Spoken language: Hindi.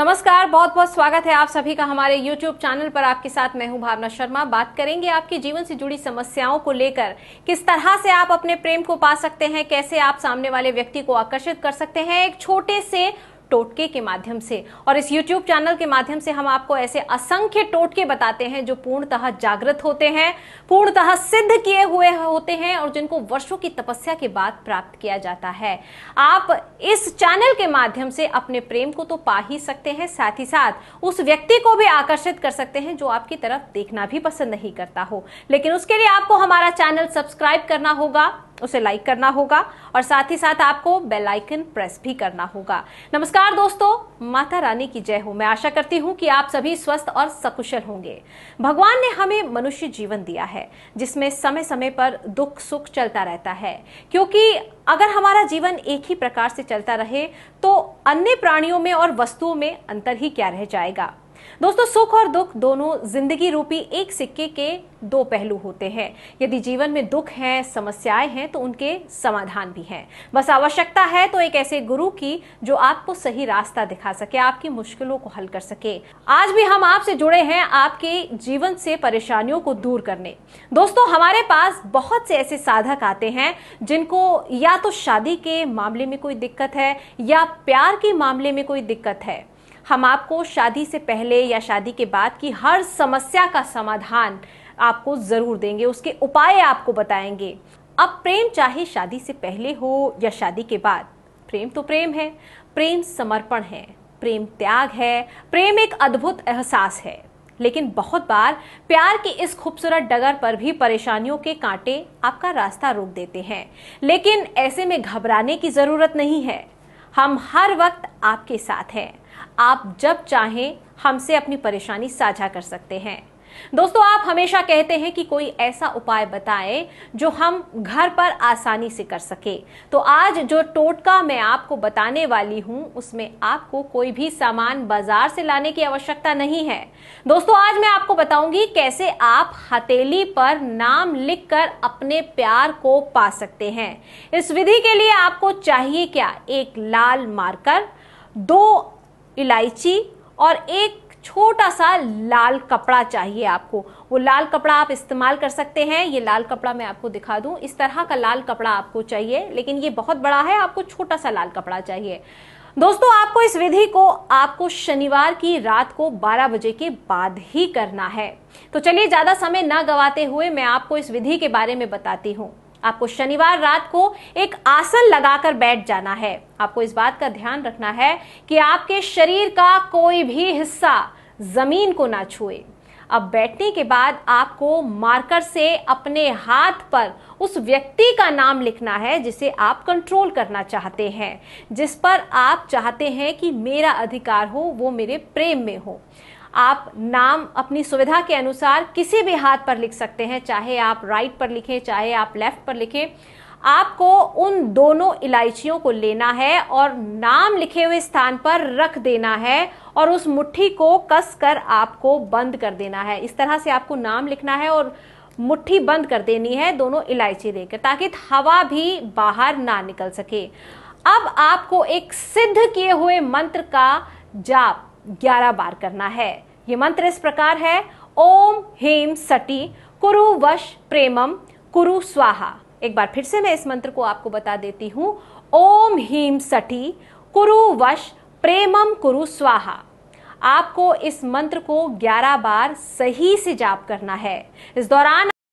नमस्कार बहुत बहुत स्वागत है आप सभी का हमारे YouTube चैनल पर आपके साथ मैं हूं भावना शर्मा बात करेंगे आपके जीवन से जुड़ी समस्याओं को लेकर किस तरह से आप अपने प्रेम को पा सकते हैं कैसे आप सामने वाले व्यक्ति को आकर्षित कर सकते हैं एक छोटे से टोटके के माध्यम से और इस यूट्यूब चैनल के माध्यम से हम आपको ऐसे असंख्य टोटके बताते हैं जो पूर्णतः जागृत होते हैं पूर्णतः सिद्ध किए हुए होते हैं और जिनको वर्षों की तपस्या के बाद प्राप्त किया जाता है आप इस चैनल के माध्यम से अपने प्रेम को तो पा ही सकते हैं साथ ही साथ उस व्यक्ति को भी आकर्षित कर सकते हैं जो आपकी तरफ देखना भी पसंद नहीं करता हो लेकिन उसके लिए आपको हमारा चैनल सब्सक्राइब करना होगा उसे लाइक करना होगा और साथ ही साथ आपको बेल आइकन प्रेस भी करना होगा नमस्कार दोस्तों माता रानी की जय हो मैं आशा करती हूँ कि आप सभी स्वस्थ और सकुशल होंगे भगवान ने हमें मनुष्य जीवन दिया है जिसमें समय समय पर दुख सुख चलता रहता है क्योंकि अगर हमारा जीवन एक ही प्रकार से चलता रहे तो अन्य प्राणियों में और वस्तुओं में अंतर ही क्या रह जाएगा दोस्तों सुख और दुख दोनों जिंदगी रूपी एक सिक्के के दो पहलू होते हैं यदि जीवन में दुख है समस्याएं हैं तो उनके समाधान भी हैं बस आवश्यकता है तो एक ऐसे गुरु की जो आपको सही रास्ता दिखा सके आपकी मुश्किलों को हल कर सके आज भी हम आपसे जुड़े हैं आपके जीवन से परेशानियों को दूर करने दोस्तों हमारे पास बहुत से ऐसे साधक आते हैं जिनको या तो शादी के मामले में कोई दिक्कत है या प्यार के मामले में कोई दिक्कत है हम आपको शादी से पहले या शादी के बाद की हर समस्या का समाधान आपको ज़रूर देंगे उसके उपाय आपको बताएंगे अब प्रेम चाहे शादी से पहले हो या शादी के बाद प्रेम तो प्रेम है प्रेम समर्पण है प्रेम त्याग है प्रेम एक अद्भुत एहसास है लेकिन बहुत बार प्यार की इस खूबसूरत डगर पर भी परेशानियों के कांटे आपका रास्ता रोक देते हैं लेकिन ऐसे में घबराने की ज़रूरत नहीं है हम हर वक्त आपके साथ हैं आप जब चाहें हमसे अपनी परेशानी साझा कर सकते हैं दोस्तों आप हमेशा कहते हैं कि कोई ऐसा उपाय बताएं जो हम घर पर आसानी से कर सके तो आज जो टोटका मैं आपको बताने वाली हूं उसमें आपको कोई भी सामान बाजार से लाने की आवश्यकता नहीं है दोस्तों आज मैं आपको बताऊंगी कैसे आप हथेली पर नाम लिखकर अपने प्यार को पा सकते हैं इस विधि के लिए आपको चाहिए क्या एक लाल मार्कर दो इलायची और एक छोटा सा लाल कपड़ा चाहिए आपको वो लाल कपड़ा आप इस्तेमाल कर सकते हैं ये लाल कपड़ा मैं आपको दिखा दूं इस तरह का लाल कपड़ा आपको चाहिए लेकिन ये बहुत बड़ा है आपको छोटा सा लाल कपड़ा चाहिए दोस्तों आपको इस विधि को आपको शनिवार की रात को 12 बजे के बाद ही करना है तो चलिए ज़्यादा समय ना गवाते हुए मैं आपको इस विधि के बारे में बताती हूँ आपको शनिवार रात को एक आसन लगाकर बैठ जाना है आपको इस बात का ध्यान रखना है कि आपके शरीर का कोई भी हिस्सा जमीन को ना छुए अब बैठने के बाद आपको मार्कर से अपने हाथ पर उस व्यक्ति का नाम लिखना है जिसे आप कंट्रोल करना चाहते हैं जिस पर आप चाहते हैं कि मेरा अधिकार हो वो मेरे प्रेम में हो आप नाम अपनी सुविधा के अनुसार किसी भी हाथ पर लिख सकते हैं चाहे आप राइट पर लिखें चाहे आप लेफ्ट पर लिखें आपको उन दोनों इलायचियों को लेना है और नाम लिखे हुए स्थान पर रख देना है और उस मुट्ठी को कस कर आपको बंद कर देना है इस तरह से आपको नाम लिखना है और मुट्ठी बंद कर देनी है दोनों इलायची देकर ताकि हवा भी बाहर ना निकल सके अब आपको एक सिद्ध किए हुए मंत्र का जाप ग्यारह बार करना है ये मंत्र इस प्रकार है ओम हेम सटी कुरु वश प्रेमम कुरु स्वाहा एक बार फिर से मैं इस मंत्र को आपको बता देती हूँ ओम हीम सटी कुरु वश प्रेमम कुरु स्वाहा आपको इस मंत्र को 11 बार सही से जाप करना है इस दौरान